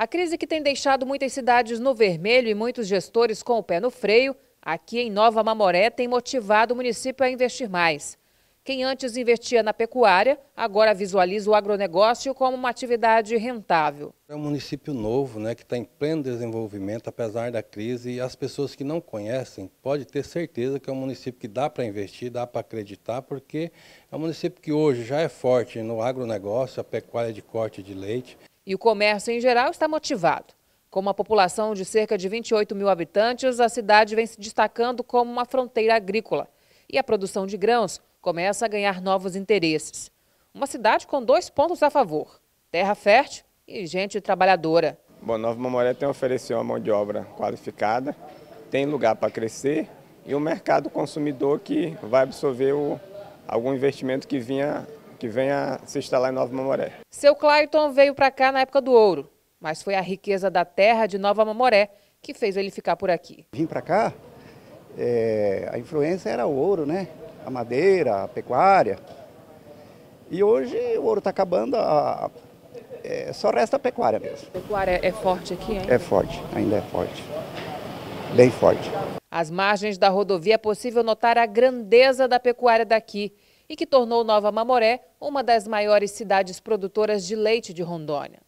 A crise que tem deixado muitas cidades no vermelho e muitos gestores com o pé no freio, aqui em Nova Mamoré tem motivado o município a investir mais. Quem antes investia na pecuária, agora visualiza o agronegócio como uma atividade rentável. É um município novo, né, que está em pleno desenvolvimento, apesar da crise, e as pessoas que não conhecem podem ter certeza que é um município que dá para investir, dá para acreditar, porque é um município que hoje já é forte no agronegócio, a pecuária de corte de leite, e o comércio em geral está motivado. Com uma população de cerca de 28 mil habitantes, a cidade vem se destacando como uma fronteira agrícola e a produção de grãos começa a ganhar novos interesses. Uma cidade com dois pontos a favor: terra fértil e gente trabalhadora. Bom, Nova Mamoré tem oferecido uma mão de obra qualificada, tem lugar para crescer e o mercado consumidor que vai absorver o, algum investimento que vinha que venha se instalar em Nova Mamoré. Seu Clayton veio para cá na época do ouro, mas foi a riqueza da terra de Nova Mamoré que fez ele ficar por aqui. Vim para cá, é, a influência era o ouro, né? A madeira, a pecuária. E hoje o ouro está acabando, a, a, é, só resta a pecuária mesmo. A pecuária é forte aqui, hein? É forte, ainda é forte. Bem forte. Às margens da rodovia é possível notar a grandeza da pecuária daqui e que tornou Nova Mamoré uma das maiores cidades produtoras de leite de Rondônia.